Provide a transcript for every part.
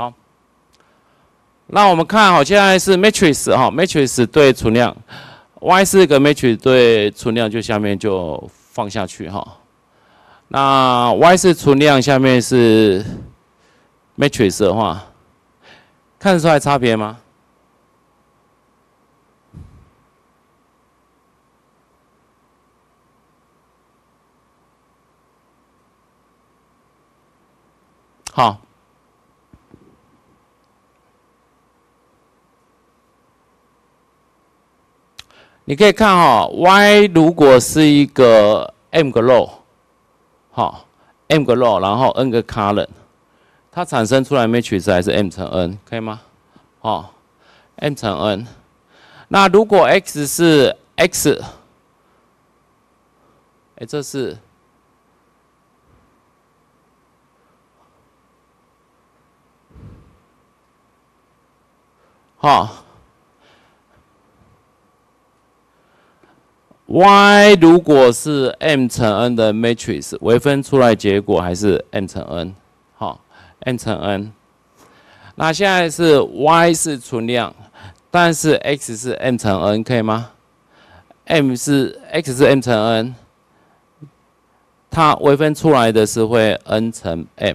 好，那我们看好，现在是 matrix 哈 matrix 对存量 y 是个 matrix 对存量，就下面就放下去哈。那 y 是存量，下面是 matrix 的话，看得出来差别吗？好。你可以看哈，y 如果是一个 m 个 row，好，m 个 row，然后 n 个 column，它产生出来 matrix 还是 m 乘 n，可以吗？好，m 乘 n。那如果 x 是 x，哎，这是好。Y 如果是 m 乘 n 的 matrix，微分出来结果还是 m 乘 n，好 m 乘 n。那现在是 Y 是存量，但是 X 是 m 乘 n 可以吗？m 是 X 是 m 乘 n，它微分出来的是会 n 乘 m，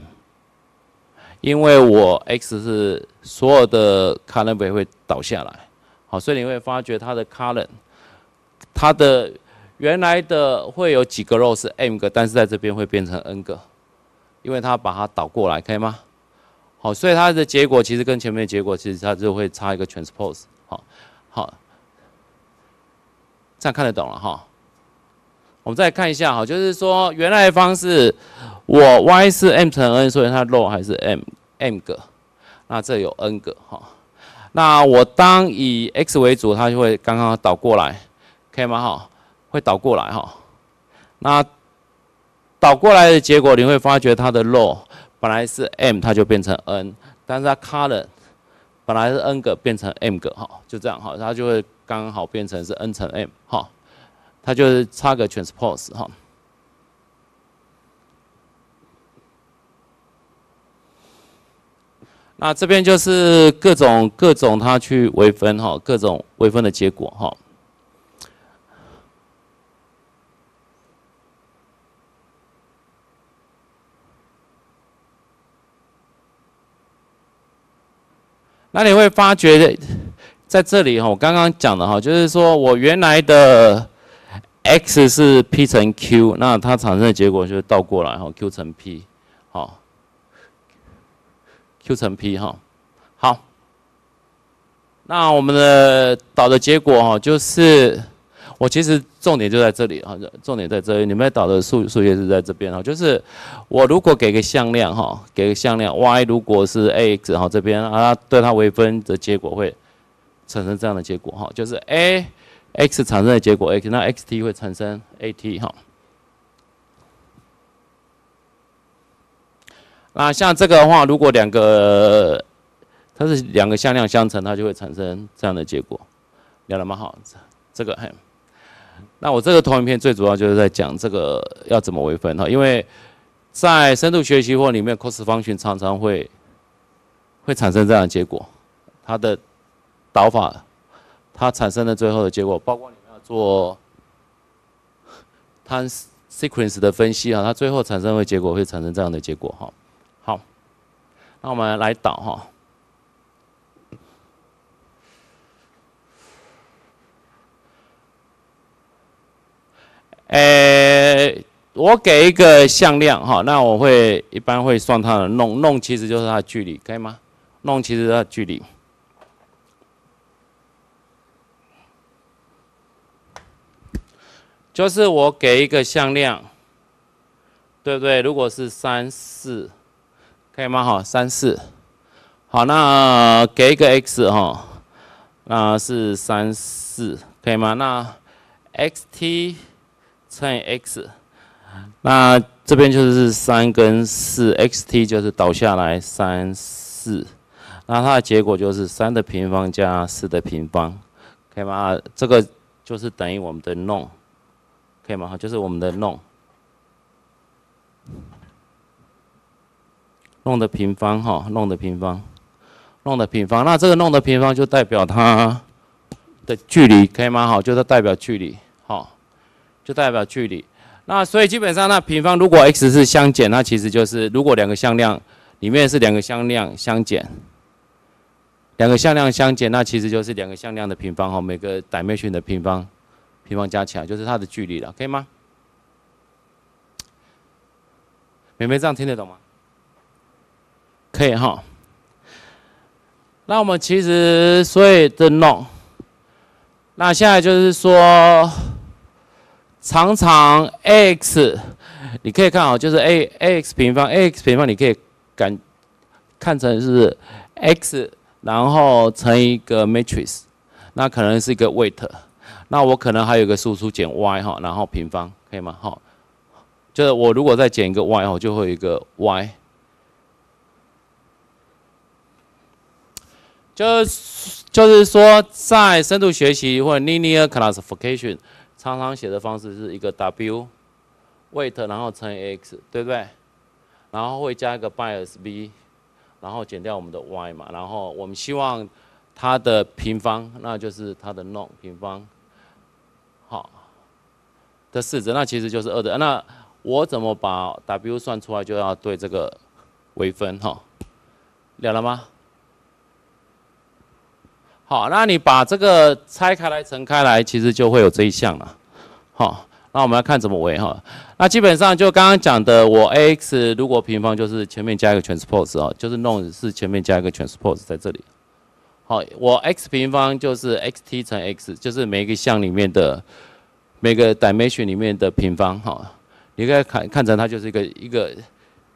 因为我 X 是所有的 column 会倒下来，好，所以你会发觉它的 c o l o m n 它的原来的会有几个 row 是 m 个，但是在这边会变成 n 个，因为它把它倒过来，可以吗？好，所以它的结果其实跟前面的结果其实它就会差一个 transpose。好，好，这样看得懂了哈。我们再看一下，哈，就是说原来的方式，我 y 是 m 乘 n，所以它 row 还是 m m 个，那这有 n 个哈。那我当以 x 为主，它就会刚刚倒过来。可以吗？哈，会倒过来哈。那倒过来的结果，你会发觉它的 low 本来是 m，它就变成 n；但是它 c o l o r 本来是 n 个，变成 m 个，哈，就这样哈，它就会刚好变成是 n 乘 m，哈，它就是差个 transpose，哈。那这边就是各种各种它去微分，哈，各种微分的结果，哈。那你会发觉，在这里哈，我刚刚讲的哈，就是说我原来的 x 是 p 乘 q，那它产生的结果就是倒过来哈，q 乘 p，好，q 乘 p 哈，好，那我们的导的结果哈，就是。我其实重点就在这里哈，重点在这里。你们导的数数学是在这边哈，就是我如果给个向量哈，给个向量 y，如果是 ax 哈这边啊，对它微分的结果会产生这样的结果哈，就是 ax 产生的结果，x，那 xt 会产生 at 哈。那像这个的话，如果两个它是两个向量相乘，它就会产生这样的结果。讲了吗？好，这个很。那我这个投影片最主要就是在讲这个要怎么微分哈，因为在深度学习或里面 cos 方 n 常常会会产生这样的结果，它的导法它产生的最后的结果，包括你们要做 time sequence 的分析啊，它最后产生会结果会产生这样的结果哈。好，那我们来导哈。诶，我给一个向量，哈，那我会一般会算它的弄弄，其实就是它的距离，可以吗？弄其实的距离，就是我给一个向量，对不对？如果是三四，可以吗？哈，三四，好，那给一个 x 哈，那是三四，可以吗？那 xt。乘以 x，那这边就是三跟四，xt 就是倒下来三四，那它的结果就是三的平方加四的平方，可以吗？这个就是等于我们的 n o 可以吗？哈，就是我们的 n o 的平方，哈弄的平方弄的平方。那这个弄的平方就代表它的距离，可以吗？好，就是代表距离。就代表距离，那所以基本上，那平方如果 x 是相减，那其实就是如果两个向量里面是两个向量相减，两个向量相减，那其实就是两个向量的平方哈，每个 dimension 的平方，平方加起来就是它的距离了，可以吗？美美这样听得懂吗？可以哈。那我们其实所以 no，那现在就是说。常常 x，你可以看哦，就是 a x 平方 x 平方，你可以感看成是 x，然后乘一个 matrix，那可能是一个 weight，那我可能还有个输出减 y 哈，然后平方，可以吗？好，就是我如果再减一个 y 哈，就会有一个 y，就就是说在深度学习或者 linear classification。常常写的方式是一个 W weight，然后乘以 x，对不对？然后会加一个 bias b，然后减掉我们的 y 嘛，然后我们希望它的平方，那就是它的 n o n 平方，好，的式子，那其实就是二的。那我怎么把 W 算出来，就要对这个微分，哈，了了吗？好，那你把这个拆开来、乘开来，其实就会有这一项了。好，那我们来看怎么围哈。那基本上就刚刚讲的，我 x 如果平方就是前面加一个 t r a n s pos e 啊，就是弄是前面加一个 t r a n s pos e 在这里。好，我 x 平方就是 xt 乘 x，就是每一个项里面的每个 dimension 里面的平方哈。你可以看看成它就是一个一个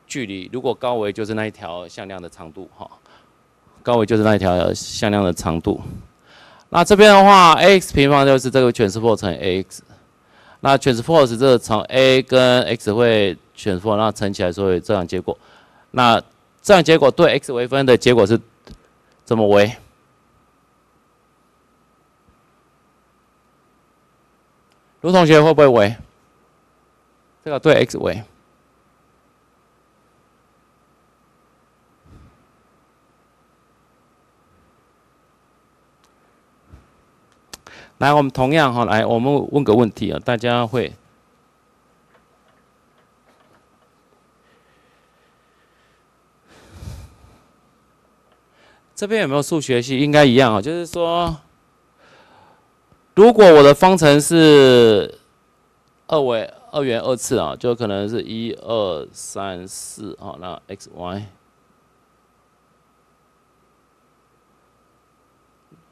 距离，如果高维就是那一条向量的长度哈。高维就是那一条向量的长度。那这边的话 x 平方就是这个全是核乘 a x。那卷积核是这个长 a 跟 x 会卷积，那乘起来所以这样结果。那这样结果对 x 为分的结果是怎么为？卢同学会不会为？这个对 x 为？来，我们同样哈，来，我们问个问题啊，大家会这边有没有数学系？应该一样啊，就是说，如果我的方程是二维、二元、二次啊，就可能是一、二、三、四啊，那 x、y，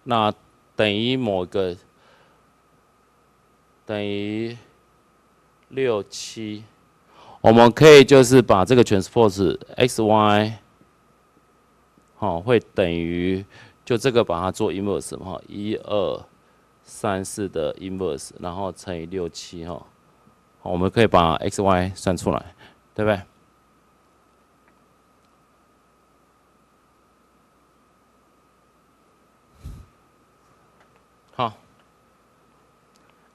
那等于某个。等于六七，我们可以就是把这个 transpose x y 好，会等于就这个把它做 inverse 哈一二三四的 inverse，然后乘以六七哈，好，我们可以把 x y 算出来，对不对？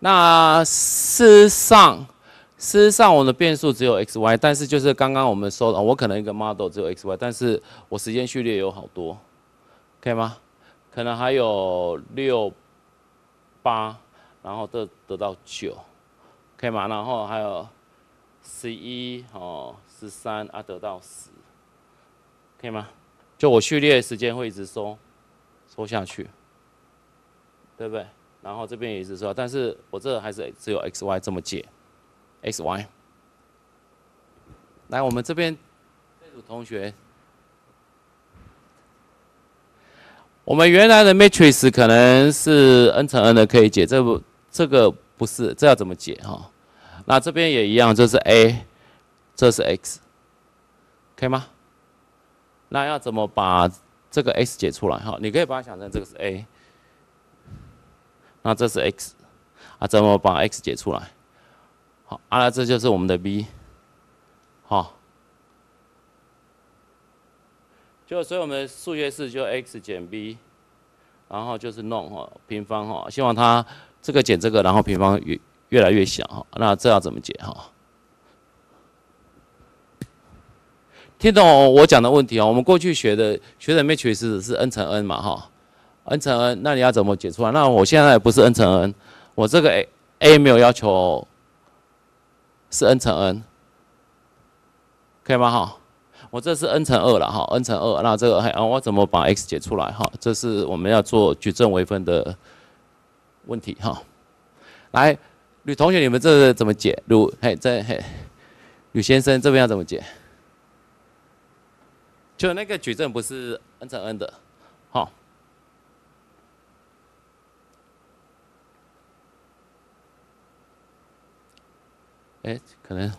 那事实上，事实上，我的变数只有 x、y，但是就是刚刚我们说的，我可能一个 model 只有 x、y，但是我时间序列有好多，可以吗？可能还有六、八，然后得得到九，可以吗？然后还有十一、哦十三啊，得到十，可以吗？就我序列时间会一直缩，缩下去，对不对？然后这边也是说，但是我这还是只有 x、y 这么解，x、y。来，我们这边，这组同学，我们原来的 matrix 可能是 n 乘 n 的，可以解。这不这个不是，这要怎么解哈？那这边也一样，这是 a，这是 x，可以吗？那要怎么把这个 x 解出来哈？你可以把它想成这个是 a。那这是 x 啊，怎么把 x 解出来？好，啊，这就是我们的 b，好，就所以，我们数学式就 x 减 b，然后就是弄哈，平方哈，希望它这个减这个，然后平方越越来越小哈。那这要怎么解哈？听懂我讲的问题哦？我们过去学的，学的 match 是是 n 乘 n 嘛哈。n 乘 n，那你要怎么解出来？那我现在不是 n 乘 n，我这个 a a 没有要求，是 n 乘 n，可以吗？哈，我这是 n 乘二了哈，n 乘二，那这个还我怎么把 x 解出来？哈，这是我们要做矩阵微分的问题哈。来，女同学，你们这怎么解？如，嘿，这嘿，女先生这边要怎么解？就那个矩阵不是 n 乘 n 的，好。哎，可能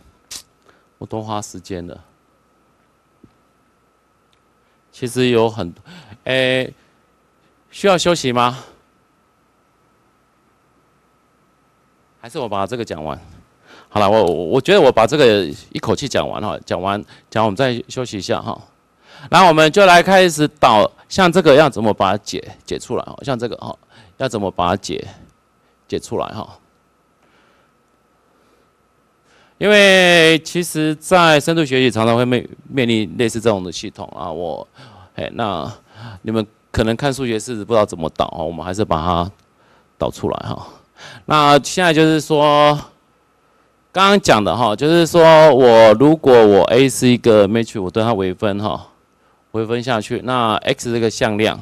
我多花时间了。其实有很哎，需要休息吗？还是我把这个讲完？好了，我我我觉得我把这个一口气讲完哈，讲完讲我们再休息一下哈。然后我们就来开始导，像这个要怎么把它解解出来哦，像这个哈，要怎么把它解解出来哈？因为其实，在深度学习常常会面面临类似这种的系统啊，我，哎，那你们可能看数学式子不知道怎么导啊，我们还是把它导出来哈。那现在就是说，刚刚讲的哈，就是说我如果我 A 是一个 matrix，我对它微分哈，微分下去，那 X 是个向量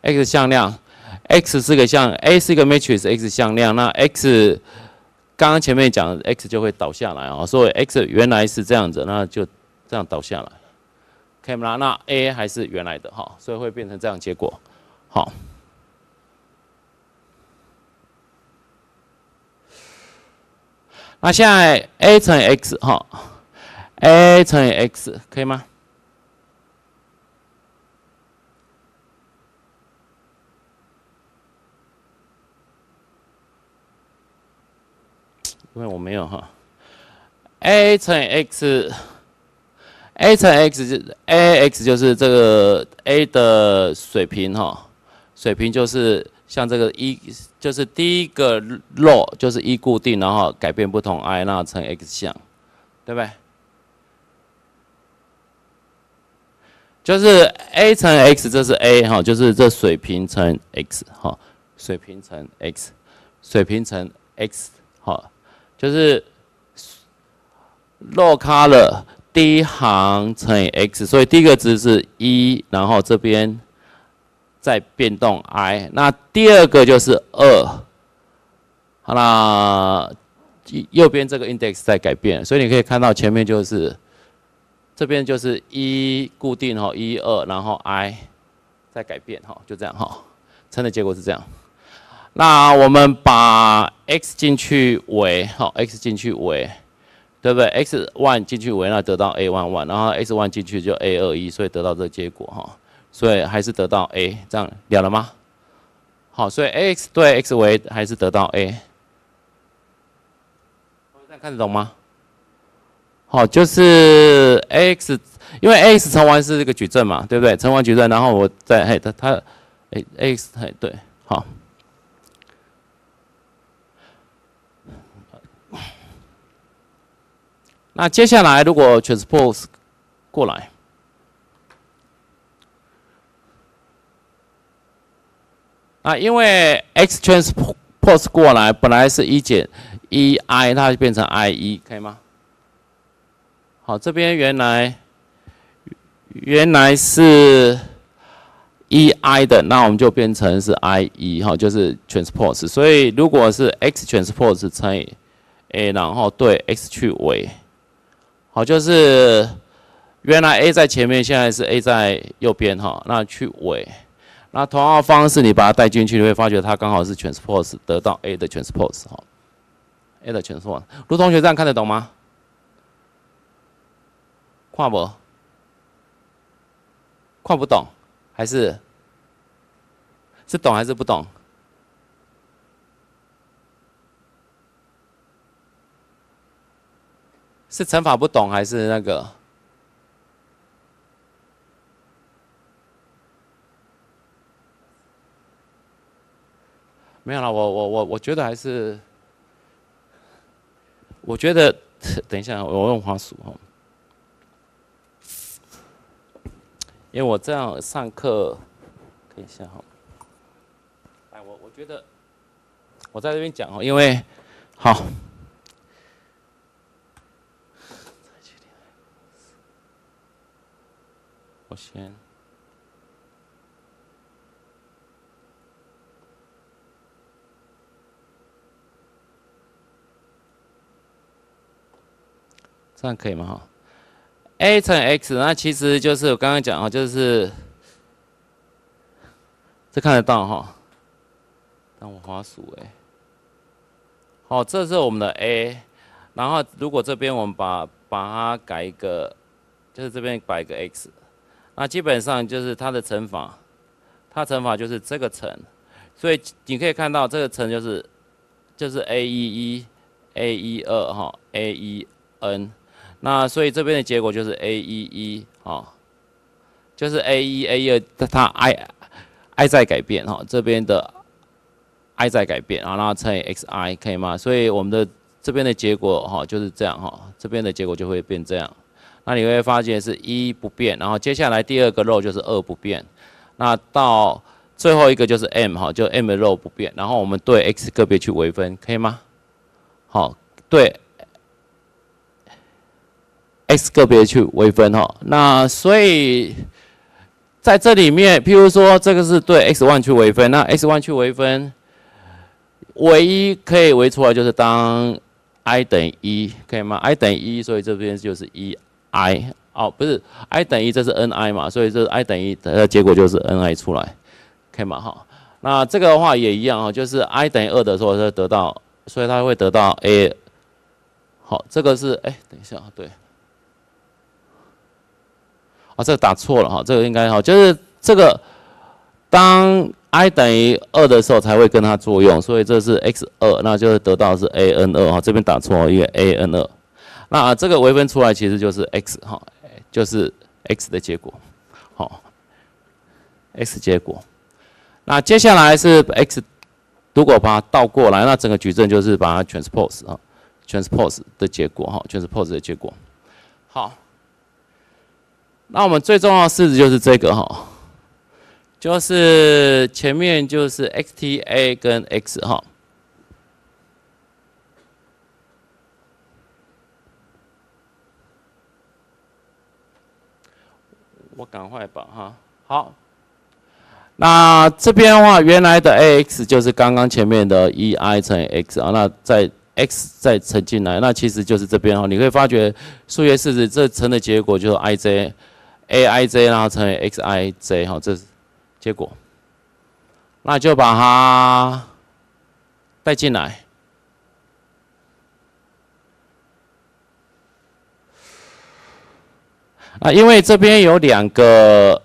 ，X 向量，X 是个向，A 是一个 matrix，X 向量，那 X。刚刚前面讲，x 就会倒下来啊，所以 x 原来是这样子，那就这样倒下来，可以吗？那 a 还是原来的哈，所以会变成这样结果，好。那现在 a 乘以 x 哈，a 乘以 x 可以吗？因为我没有哈，a 乘以 x，a 乘 x 是 a x 就是这个 a 的水平哈，水平就是像这个一就是第一个漏就是一固定，然后改变不同 i 那乘 x 项，对不对？就是 a 乘 x，这是 a 哈，就是这水平乘 x 哈，水平乘 x，水平乘 x 好。就是 l o c l 第一行乘以 x，所以第一个值是一，然后这边在变动 i，那第二个就是二，好啦，右边这个 index 在改变，所以你可以看到前面就是这边就是一固定吼，一二，然后 i 在改变哈，就这样哈，乘的结果是这样。那我们把 x 进去为好，x 进去为，对不对？x one 进去为，那得到 a one one，然后 x one 进去就 a 二一，所以得到这个结果哈，所以还是得到 a，这样了了吗？好，所以 a x 对 x 为还是得到 a，这样看得懂吗？好，就是 a x，因为 a x 乘 y 是这个矩阵嘛，对不对？乘完矩阵，然后我再嘿它，哎，a x 嘿对，好。那接下来，如果 transpose 过来，啊，因为 x transpose 过来，本来是一减一 i，它变成 i 一，可以吗？好，这边原来原来是一 i 的，那我们就变成是 i 一，哈，就是 transpose。所以如果是 x transpose 乘以 a，然后对 x 去尾。好，就是原来 A 在前面，现在是 A 在右边哈。那去尾，那同样方式，你把它带进去，你会发觉它刚好是 t r a n s pos，得到 A 的 t r a n s pos 哈。A 的全是 pos，卢同学这样看得懂吗？看不看不懂，还是是懂还是不懂？是乘法不懂还是那个？没有了，我我我我觉得还是，我觉得等一下我问黄鼠哦，因为我这样上课，等一下哈，哎，我我觉得，我在这边讲哦，因为好。我先这样可以吗？哈，a 乘 x，那其实就是我刚刚讲哈，就是这看得到哈，但我滑鼠哎，好，这是我们的 a，然后如果这边我们把把它改一个，就是这边摆一个 x。那基本上就是它的乘法，它乘法就是这个乘，所以你可以看到这个乘就是就是 A 一一 A 一二哈 A 一 n，那所以这边的结果就是 A 一一哈，就是 A 一 A 一二，它 i i 在改变哈，这边的 i 在改变，然后乘以 x i 可以吗？所以我们的这边的结果哈就是这样哈，这边的结果就会变这样。那你会发现是一不变，然后接下来第二个 row 就是二不变，那到最后一个就是 m 哈，就 m 的 row 不变。然后我们对 x 个别去微分，可以吗？好，对 x 个别去微分哈。那所以在这里面，譬如说这个是对 x one 去微分，那 x one 去微分，唯一可以微出来就是当 i 等于一，可以吗？i 等于一，所以这边就是一。i 哦，不是 i 等于这是 ni 嘛，所以这是 i 等于，的结果就是 ni 出来，可以吗？哈，那这个的话也一样啊，就是 i 等于二的时候，就得到，所以它会得到 a。好，这个是哎，等一下，啊，对，啊，这打错了哈，这个应该哈，就是这个当 i 等于二的时候才会跟它作用，所以这是 x 二，那就是得到是 an 二啊，这边打错，一个 an 二。那这个微分出来其实就是 x 哈，就是 x 的结果，好，x 结果。那接下来是 x，如果把它倒过来，那整个矩阵就是把它 transpose 啊，transpose 的结果哈，transpose 的结果。好，那我们最重要的式子就是这个哈，就是前面就是 x t a 跟 x 哈。我赶快吧哈好，那这边的话，原来的 a x 就是刚刚前面的 e i 乘以 x 啊，那在 x 再乘进来，那其实就是这边哦。你可以发觉数学式子这乘的结果就是 i j a i j 然后乘以 x i j 哈，这是结果，那就把它带进来。啊，因为这边有两个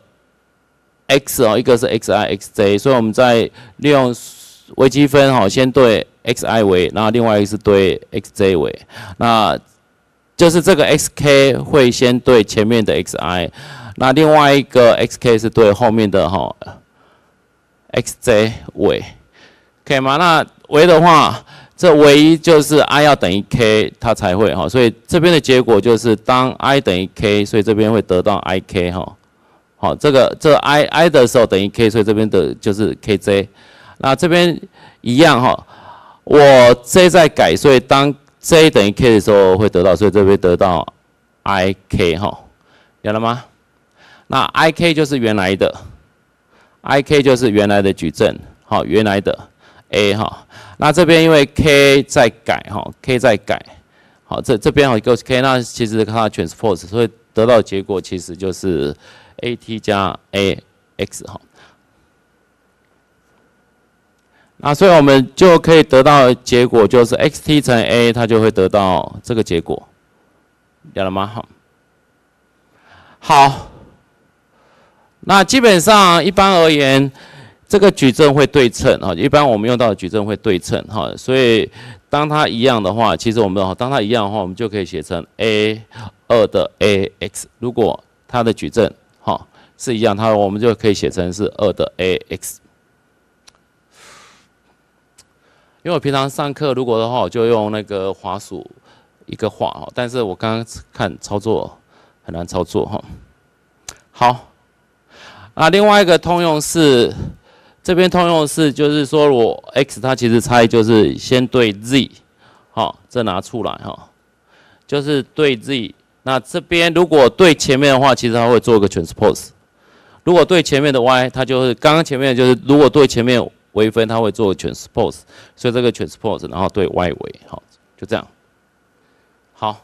x 哦，一个是 xi xj，所以我们在利用微积分哦，先对 xi 为，然后另外一个是对 xj 为，那就是这个 xk 会先对前面的 xi，那另外一个 xk 是对后面的哈 xj 为，可以吗？那为的话。这唯一就是 i 要等于 k，它才会哈，所以这边的结果就是当 i 等于 k，所以这边会得到 ik 哈。好，这个这 ii 的时候等于 k，所以这边的就是 kj。那这边一样哈，我 j 在改，所以当 j 等于 k 的时候会得到，所以这边得到 ik 哈，有了吗？那 ik 就是原来的 ik 就是原来的矩阵，好，原来的 a 哈。那这边因为 K 在改哈，K 在改，好，这这边哦一个 K，那其实它 transpose，所以得到结果其实就是 A T 加 A X 哈。那所以我们就可以得到结果，就是 X T 乘 A，它就会得到这个结果，懂了吗？好，好，那基本上一般而言。这个矩阵会对称啊，一般我们用到的矩阵会对称哈，所以当它一样的话，其实我们哈，当它一样的话，我们就可以写成 A 二的 A X。如果它的矩阵哈是一样，它我们就可以写成是二的 A X。因为我平常上课如果的话，我就用那个滑鼠一个画哈，但是我刚刚看操作很难操作哈。好，啊，另外一个通用是。这边通用是，就是说我 x 它其实差异就是先对 z，好，再拿出来哈，就是对 z。那这边如果对前面的话，其实它会做个 transpose。如果对前面的 y，它就是刚刚前面就是，如果对前面微分，它会做 transpose。所以这个 transpose，然后对 y 围，好，就这样。好。